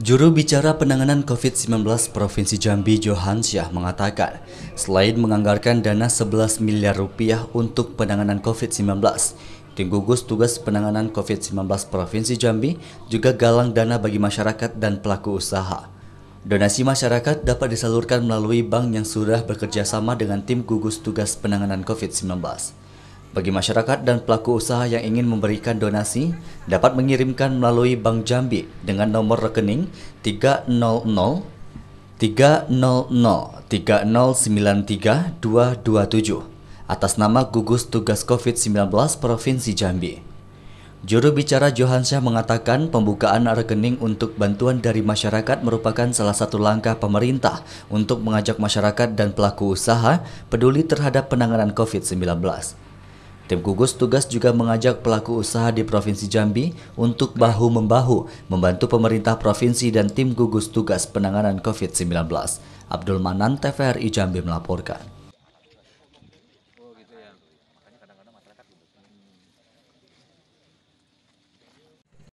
Juru bicara penanganan COVID-19 Provinsi Jambi Johan Syah mengatakan, selain menganggarkan dana 11 miliar rupiah untuk penanganan COVID-19, tim gugus tugas penanganan COVID-19 Provinsi Jambi juga galang dana bagi masyarakat dan pelaku usaha. Donasi masyarakat dapat disalurkan melalui bank yang sudah bekerja sama dengan tim gugus tugas penanganan COVID-19. Bagi masyarakat dan pelaku usaha yang ingin memberikan donasi, dapat mengirimkan melalui Bank Jambi dengan nomor rekening 300 300 3093227 atas nama gugus tugas COVID-19 Provinsi Jambi. Juru bicara Johansyah mengatakan pembukaan rekening untuk bantuan dari masyarakat merupakan salah satu langkah pemerintah untuk mengajak masyarakat dan pelaku usaha peduli terhadap penanganan COVID-19. Tim gugus tugas juga mengajak pelaku usaha di Provinsi Jambi untuk bahu-membahu membantu pemerintah provinsi dan tim gugus tugas penanganan COVID-19. Abdul Manan, TVRI Jambi melaporkan.